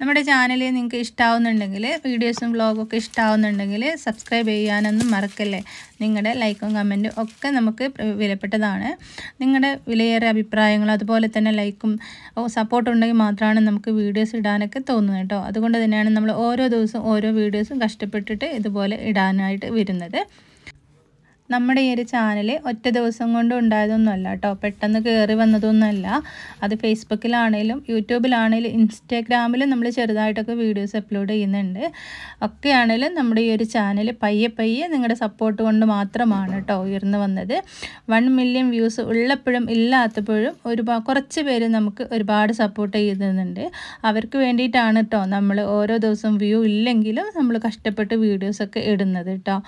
നമ്മുടെ ചാനൽ നിങ്ങൾക്ക് ഇഷ്ടമാവുന്നുണ്ടെങ്കിൽ വീഡിയോസും ഒക്കെ ഇഷ്ടമാവുന്നുണ്ടെങ്കിൽ സബ്സ്ക്രൈബ് ചെയ്യാനൊന്നും മറക്കല്ലേ നിങ്ങളുടെ ലൈക്കും കമൻറ്റും ഒക്കെ നമുക്ക് വിലപ്പെട്ടതാണ് നിങ്ങളുടെ വിലയേറെ അഭിപ്രായങ്ങൾ അതുപോലെ തന്നെ ലൈക്കും സപ്പോർട്ട് ഉണ്ടെങ്കിൽ മാത്രമാണ് നമുക്ക് വീഡിയോസ് ഇടാനൊക്കെ തോന്നുന്നത് കേട്ടോ അതുകൊണ്ട് തന്നെയാണ് നമ്മൾ ഓരോ ദിവസവും ഓരോ വീഡിയോസും കഷ്ടപ്പെട്ടിട്ട് ഇതുപോലെ ഇടാനായിട്ട് വരുന്നത് നമ്മുടെ ഈ ഒരു ചാനൽ ഒറ്റ ദിവസം കൊണ്ട് ഉണ്ടായതൊന്നുമല്ല കേട്ടോ പെട്ടെന്ന് കയറി വന്നതൊന്നുമല്ല അത് ഫേസ്ബുക്കിലാണേലും യൂട്യൂബിലാണേലും ഇൻസ്റ്റാഗ്രാമിലും നമ്മൾ ചെറുതായിട്ടൊക്കെ വീഡിയോസ് അപ്ലോഡ് ചെയ്യുന്നുണ്ട് ഒക്കെയാണേലും നമ്മുടെ ഈ ഒരു ചാനൽ പയ്യെ പയ്യെ നിങ്ങളുടെ സപ്പോർട്ട് കൊണ്ട് മാത്രമാണ് കേട്ടോ ഉയർന്നു വന്നത് വൺ മില്യൺ വ്യൂസ് ഉള്ളപ്പോഴും ഇല്ലാത്തപ്പോഴും ഒരുപാട് കുറച്ച് പേര് നമുക്ക് ഒരുപാട് സപ്പോർട്ട് ചെയ്യുന്നുണ്ട് അവർക്ക് വേണ്ടിയിട്ടാണ് കേട്ടോ നമ്മൾ ഓരോ ദിവസം വ്യൂ ഇല്ലെങ്കിലും നമ്മൾ കഷ്ടപ്പെട്ട് വീഡിയോസൊക്കെ ഇടുന്നത് കേട്ടോ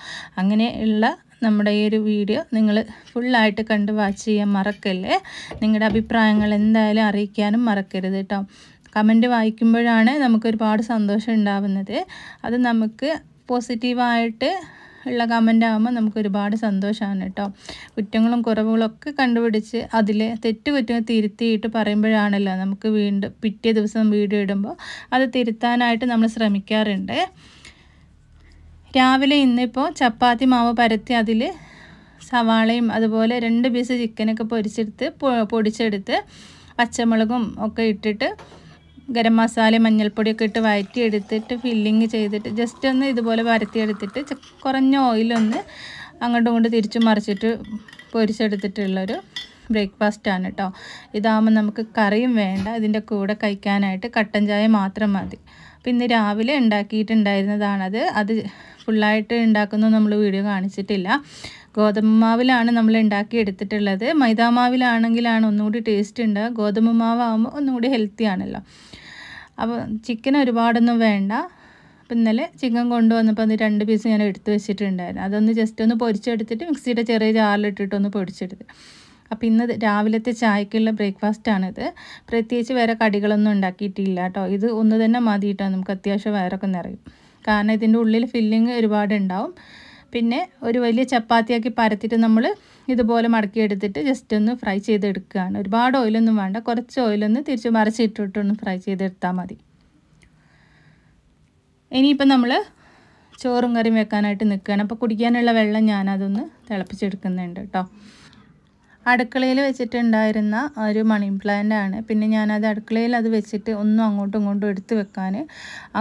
അങ്ങനെയുള്ള നമ്മുടെ ഈ ഒരു വീഡിയോ നിങ്ങൾ ഫുള്ളായിട്ട് കണ്ട് വാച്ച് ചെയ്യാൻ മറക്കല്ലേ നിങ്ങളുടെ അഭിപ്രായങ്ങൾ എന്തായാലും അറിയിക്കാനും മറക്കരുത് കേട്ടോ കമൻറ്റ് വായിക്കുമ്പോഴാണ് നമുക്ക് ഒരുപാട് സന്തോഷം ഉണ്ടാവുന്നത് അത് നമുക്ക് പോസിറ്റീവായിട്ട് ഉള്ള കമൻ്റ് ആകുമ്പോൾ നമുക്ക് ഒരുപാട് സന്തോഷമാണ് കേട്ടോ കുറ്റങ്ങളും കുറവുകളൊക്കെ കണ്ടുപിടിച്ച് അതിലെ തെറ്റുകുറ്റങ്ങൾ തിരുത്തിയിട്ട് പറയുമ്പോഴാണല്ലോ നമുക്ക് വീണ്ടും പിറ്റേ ദിവസം വീഡിയോ ഇടുമ്പോൾ അത് തിരുത്താനായിട്ട് നമ്മൾ ശ്രമിക്കാറുണ്ട് രാവിലെ ഇന്നിപ്പോൾ ചപ്പാത്തി മാവ് പരത്തി അതിൽ സവാളയും അതുപോലെ രണ്ട് പീസ് ചിക്കനൊക്കെ പൊരിച്ചെടുത്ത് പൊടിച്ചെടുത്ത് പച്ചമുളകും ഒക്കെ ഇട്ടിട്ട് ഗരം മസാല മഞ്ഞൾപ്പൊടിയൊക്കെ ഇട്ട് വഴറ്റി എടുത്തിട്ട് ഫില്ലിങ് ചെയ്തിട്ട് ജസ്റ്റ് ഒന്ന് ഇതുപോലെ വരത്തിയെടുത്തിട്ട് കുറഞ്ഞ ഓയിലൊന്ന് അങ്ങോട്ടും ഇങ്ങോട്ട് തിരിച്ചു മറിച്ചിട്ട് പൊരിച്ചെടുത്തിട്ടുള്ളൊരു ബ്രേക്ക്ഫാസ്റ്റാണ് കേട്ടോ ഇതാകുമ്പോൾ നമുക്ക് കറിയും വേണ്ട ഇതിൻ്റെ കൂടെ കഴിക്കാനായിട്ട് കട്ടൻ ചായ മാത്രം മതി പിന്നെ ഇന്ന് രാവിലെ ഉണ്ടാക്കിയിട്ടുണ്ടായിരുന്നതാണത് അത് ഫുള്ളായിട്ട് ഉണ്ടാക്കുന്ന നമ്മൾ വീഡിയോ കാണിച്ചിട്ടില്ല ഗോതമ്പ് മാവിലാണ് നമ്മൾ ഉണ്ടാക്കിയെടുത്തിട്ടുള്ളത് മാവിലാണെങ്കിലാണ് ഒന്നുകൂടി ടേസ്റ്റ് ഉണ്ട് ഗോതമ്പ് മാവാകുമ്പോൾ ഒന്നുകൂടി ഹെൽത്തി ആണല്ലോ അപ്പോൾ ചിക്കൻ ഒരുപാടൊന്നും വേണ്ട അപ്പം ഇന്നലെ ചിക്കൻ കൊണ്ടുവന്നപ്പോൾ അത് രണ്ട് പീസ് ഞാൻ എടുത്ത് വെച്ചിട്ടുണ്ടായിരുന്നു അതൊന്ന് ജസ്റ്റ് ഒന്ന് പൊരിച്ചെടുത്തിട്ട് മിക്സിയുടെ ചെറിയ ജാറിലിട്ടിട്ടൊന്ന് പൊടിച്ചെടുത്ത് അപ്പോൾ ഇന്ന് രാവിലത്തെ ചായക്കുള്ള ബ്രേക്ക്ഫാസ്റ്റാണിത് പ്രത്യേകിച്ച് വേറെ കടികളൊന്നും ഉണ്ടാക്കിയിട്ടില്ല കേട്ടോ ഇത് ഒന്ന് തന്നെ മതി കേട്ടോ നമുക്ക് അത്യാവശ്യം വയറൊക്കെ നിറയും കാരണം ഇതിൻ്റെ ഉള്ളിൽ ഫില്ലിങ് ഒരുപാടുണ്ടാവും പിന്നെ ഒരു വലിയ ചപ്പാത്തിയാക്കി പരത്തിയിട്ട് നമ്മൾ ഇതുപോലെ മടക്കിയെടുത്തിട്ട് ജസ്റ്റ് ഒന്ന് ഫ്രൈ ചെയ്തെടുക്കുകയാണ് ഒരുപാട് ഓയിലൊന്നും വേണ്ട കുറച്ച് ഓയിലൊന്ന് തിരിച്ച് മറിച്ചിട്ടിട്ടൊന്ന് ഫ്രൈ ചെയ്തെടുത്താൽ മതി ഇനിയിപ്പം നമ്മൾ ചോറും കറിയും വെക്കാനായിട്ട് നിൽക്കുകയാണ് അപ്പോൾ കുടിക്കാനുള്ള വെള്ളം ഞാനതൊന്ന് തിളപ്പിച്ചെടുക്കുന്നുണ്ട് കേട്ടോ അടുക്കളയിൽ വെച്ചിട്ടുണ്ടായിരുന്ന ഒരു മണി പ്ലാന്റ് ആണ് പിന്നെ ഞാനത് അടുക്കളയിൽ അത് വെച്ചിട്ട് ഒന്നും അങ്ങോട്ടും ഇങ്ങോട്ടും എടുത്തു വെക്കാൻ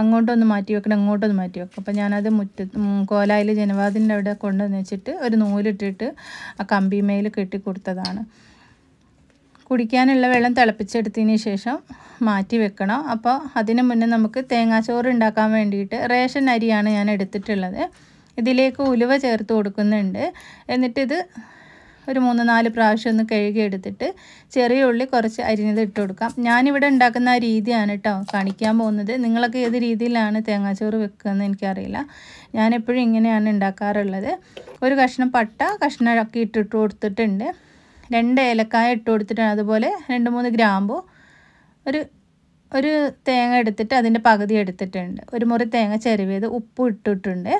അങ്ങോട്ടൊന്ന് മാറ്റി വെക്കണം അങ്ങോട്ടൊന്ന് മാറ്റി വെക്കും അപ്പോൾ ഞാനത് മുറ്റ കോലായിൽ ജനവാദിൻ്റെ അവിടെ കൊണ്ടുവന്ന് വെച്ചിട്ട് ഒരു നൂലിട്ടിട്ട് ആ കമ്പിമേൽ കെട്ടി കൊടുത്തതാണ് കുടിക്കാനുള്ള വെള്ളം തിളപ്പിച്ചെടുത്തതിന് ശേഷം മാറ്റി വെക്കണം അപ്പോൾ അതിന് മുന്നേ നമുക്ക് തേങ്ങാച്ചോറ് ഉണ്ടാക്കാൻ വേണ്ടിയിട്ട് റേഷൻ അരിയാണ് ഞാൻ എടുത്തിട്ടുള്ളത് ഇതിലേക്ക് ഉലുവ ചേർത്ത് കൊടുക്കുന്നുണ്ട് എന്നിട്ടിത് ഒരു മൂന്ന് നാല് പ്രാവശ്യം ഒന്ന് കഴുകിയെടുത്തിട്ട് ചെറിയ ഉള്ളി കുറച്ച് അരിഞ്ഞത് ഇട്ട് കൊടുക്കാം ഞാനിവിടെ ഉണ്ടാക്കുന്ന ആ രീതിയാണ് കേട്ടോ കാണിക്കാൻ പോകുന്നത് നിങ്ങളൊക്കെ ഏത് രീതിയിലാണ് തേങ്ങാച്ചോറ് വെക്കുകയെന്ന് എനിക്കറിയില്ല ഞാനെപ്പോഴും ഇങ്ങനെയാണ് ഉണ്ടാക്കാറുള്ളത് ഒരു കഷ്ണം പട്ട കഷ്ണമൊക്കെ ഇട്ടിട്ട് കൊടുത്തിട്ടുണ്ട് രണ്ട് ഏലക്കായ ഇട്ട് കൊടുത്തിട്ടാണ് അതുപോലെ രണ്ട് മൂന്ന് ഗ്രാമ്പു ഒരു ഒരു തേങ്ങ എടുത്തിട്ട് അതിൻ്റെ പകുതി എടുത്തിട്ടുണ്ട് ഒരു മുറി തേങ്ങ ചെരുവേത് ഉപ്പ് ഇട്ടിട്ടുണ്ട്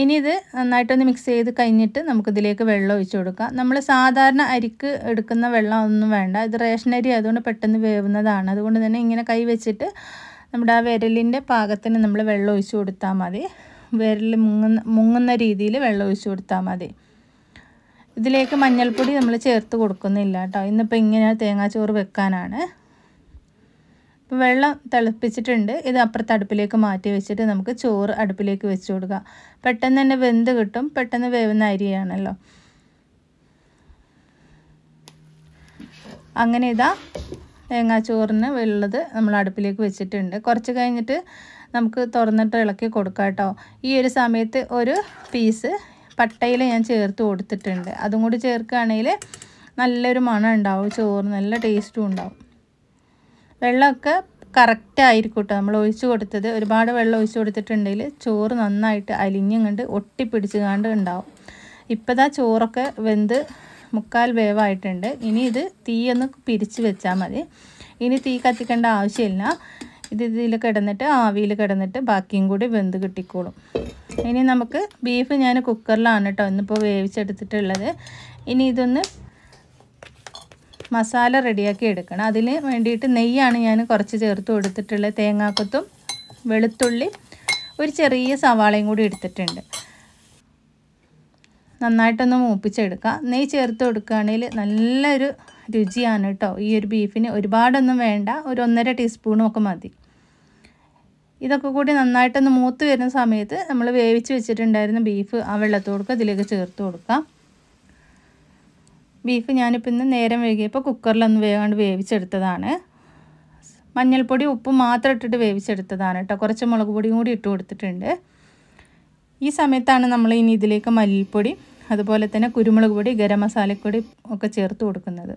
ഇനി ഇത് നന്നായിട്ടൊന്ന് മിക്സ് ചെയ്ത് കഴിഞ്ഞിട്ട് നമുക്കിതിലേക്ക് വെള്ളം ഒഴിച്ചു കൊടുക്കാം നമ്മൾ സാധാരണ അരിക്ക് എടുക്കുന്ന വെള്ളം ഒന്നും വേണ്ട ഇത് റേഷൻ അരി അതുകൊണ്ട് പെട്ടെന്ന് വേവുന്നതാണ് അതുകൊണ്ട് തന്നെ ഇങ്ങനെ കൈ വെച്ചിട്ട് നമ്മുടെ ആ വിരലിൻ്റെ പാകത്തിന് നമ്മൾ വെള്ളം ഒഴിച്ചു കൊടുത്താൽ മതി വിരൽ മുങ്ങുന്ന മുങ്ങുന്ന രീതിയിൽ വെള്ളം ഒഴിച്ചു കൊടുത്താൽ മതി ഇതിലേക്ക് മഞ്ഞൾപ്പൊടി നമ്മൾ ചേർത്ത് കൊടുക്കുന്നില്ല കേട്ടോ ഇന്നിപ്പോൾ ഇങ്ങനെ തേങ്ങാച്ചോറ് വെക്കാനാണ് വെള്ളം തിളപ്പിച്ചിട്ടുണ്ട് ഇത് അപ്പുറത്ത് അടുപ്പിലേക്ക് മാറ്റി വെച്ചിട്ട് നമുക്ക് ചോറ് അടുപ്പിലേക്ക് വെച്ച് കൊടുക്കുക പെട്ടെന്ന് തന്നെ വെന്ത് കിട്ടും പെട്ടെന്ന് വേവുന്ന അരിയാണല്ലോ അങ്ങനെ ഇതാ തേങ്ങാച്ചോറിന് വെള്ളത് നമ്മൾ അടുപ്പിലേക്ക് വെച്ചിട്ടുണ്ട് കുറച്ച് കഴിഞ്ഞിട്ട് നമുക്ക് തുറന്നിട്ട് ഇളക്കി കൊടുക്കാം കേട്ടോ ഈ ഒരു സമയത്ത് ഒരു പീസ് പട്ടയിൽ ഞാൻ ചേർത്ത് കൊടുത്തിട്ടുണ്ട് അതും കൂടി ചേർക്കുകയാണെങ്കിൽ നല്ലൊരു മണം ഉണ്ടാവും ചോറ് നല്ല ടേസ്റ്റും ഉണ്ടാവും വെള്ളമൊക്കെ കറക്റ്റ് ആയിരിക്കും കേട്ടോ നമ്മൾ ഒഴിച്ചു കൊടുത്തത് ഒരുപാട് വെള്ളം ഒഴിച്ചു കൊടുത്തിട്ടുണ്ടെങ്കിൽ ചോറ് നന്നായിട്ട് അലിഞ്ഞുകൊണ്ട് ഒട്ടിപ്പിടിച്ച് കാണ്ട് ഉണ്ടാവും ഇപ്പോൾ ഇതാ ചോറൊക്കെ വെന്ത് മുക്കാൽ വേവായിട്ടുണ്ട് ഇനി ഇത് തീയൊന്ന് പിരിച്ച് വെച്ചാൽ മതി ഇനി തീ കത്തിക്കേണ്ട ആവശ്യമില്ല ഇത് ഇതിൽ കിടന്നിട്ട് ആവിയിൽ കിടന്നിട്ട് ബാക്കിയും കൂടി വെന്ത് കിട്ടിക്കോളും ഇനി നമുക്ക് ബീഫ് ഞാൻ കുക്കറിലാണ് കേട്ടോ ഇന്നിപ്പോൾ വേവിച്ചെടുത്തിട്ടുള്ളത് ഇനി ഇതൊന്ന് മസാല റെഡിയാക്കി എടുക്കണം അതിന് വേണ്ടിയിട്ട് നെയ്യാണ് ഞാൻ കുറച്ച് ചേർത്ത് കൊടുത്തിട്ടുള്ളത് തേങ്ങാക്കൊത്തും വെളുത്തുള്ളി ഒരു ചെറിയ സവാളയും കൂടി എടുത്തിട്ടുണ്ട് നന്നായിട്ടൊന്ന് മൂപ്പിച്ചെടുക്കുക നെയ്യ് ചേർത്ത് കൊടുക്കുകയാണെങ്കിൽ നല്ലൊരു രുചിയാണ് കേട്ടോ ഈ ഒരു ബീഫിന് ഒരുപാടൊന്നും വേണ്ട ഒരു ഒന്നര ടീസ്പൂണും ഒക്കെ മതി ഇതൊക്കെ കൂടി നന്നായിട്ടൊന്ന് മൂത്ത് വരുന്ന സമയത്ത് നമ്മൾ വേവിച്ച് വെച്ചിട്ടുണ്ടായിരുന്ന ബീഫ് ആ വെള്ളത്തോടുക്കുക ഇതിലേക്ക് ചേർത്ത് കൊടുക്കാം ബീഫ് ഞാനിപ്പോൾ ഇന്ന് നേരം വൈകിയപ്പോൾ കുക്കറിലൊന്ന് വേഗം വേവിച്ചെടുത്തതാണ് മഞ്ഞൾപ്പൊടി ഉപ്പ് മാത്രം ഇട്ടിട്ട് വേവിച്ചെടുത്തതാണ് കേട്ടോ കുറച്ച് മുളക് പൊടിയും കൂടി ഇട്ട് കൊടുത്തിട്ടുണ്ട് ഈ സമയത്താണ് നമ്മൾ ഇനി ഇതിലേക്ക് മല്ലിപ്പൊടി അതുപോലെ തന്നെ കുരുമുളക് പൊടി ഗരം മസാലപ്പൊടി ഒക്കെ ചേർത്ത് കൊടുക്കുന്നത്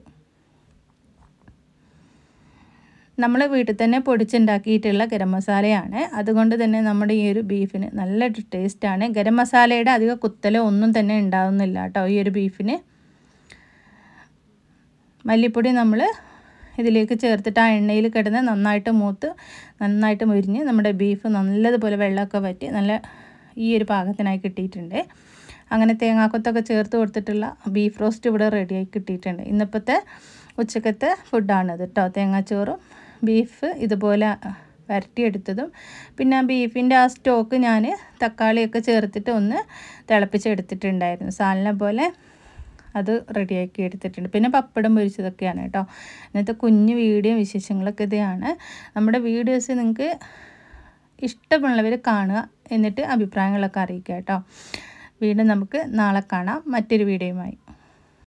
നമ്മൾ വീട്ടിൽ തന്നെ പൊടിച്ചുണ്ടാക്കിയിട്ടുള്ള ഗരം മസാലയാണ് അതുകൊണ്ട് തന്നെ നമ്മുടെ ഈ ഒരു ബീഫിന് നല്ല ടേസ്റ്റാണ് ഗരം മസാലയുടെ അധികം കുത്തലോ ഒന്നും തന്നെ ഉണ്ടാകുന്നില്ല കേട്ടോ ഈ ഒരു ബീഫിന് മല്ലിപ്പൊടി നമ്മൾ ഇതിലേക്ക് ചേർത്തിട്ട് ആ എണ്ണയിൽ കിടന്ന് നന്നായിട്ട് മൂത്ത് നന്നായിട്ട് മുരിഞ്ഞ് നമ്മുടെ ബീഫ് നല്ലതുപോലെ വെള്ളമൊക്കെ വറ്റി നല്ല ഈ ഒരു പാകത്തിനായി കിട്ടിയിട്ടുണ്ട് അങ്ങനെ തേങ്ങാക്കൊത്തൊക്കെ ചേർത്ത് കൊടുത്തിട്ടുള്ള ബീഫ് റോസ്റ്റ് ഇവിടെ റെഡിയായി കിട്ടിയിട്ടുണ്ട് ഇന്നിപ്പോഴത്തെ ഉച്ചക്കത്തെ ഫുഡാണിത് കേട്ടോ തേങ്ങാച്ചോറും ബീഫ് ഇതുപോലെ വരട്ടിയെടുത്തതും പിന്നെ ബീഫിൻ്റെ ആ സ്റ്റോക്ക് ഞാൻ തക്കാളിയൊക്കെ ചേർത്തിട്ട് ഒന്ന് തിളപ്പിച്ചെടുത്തിട്ടുണ്ടായിരുന്നു സാലിനെ പോലെ അത് റെഡിയാക്കി എടുത്തിട്ടുണ്ട് പിന്നെ പപ്പടം പൊരിച്ചതൊക്കെയാണ് കേട്ടോ ഇന്നത്തെ കുഞ്ഞ് വീഡിയോ വിശേഷങ്ങളൊക്കെ ഇതാണ് നമ്മുടെ വീഡിയോസ് നിങ്ങൾക്ക് ഇഷ്ടമുള്ളവർ കാണുക എന്നിട്ട് അഭിപ്രായങ്ങളൊക്കെ അറിയിക്കുക കേട്ടോ വീണ്ടും നമുക്ക് നാളെ കാണാം മറ്റൊരു വീഡിയോയുമായി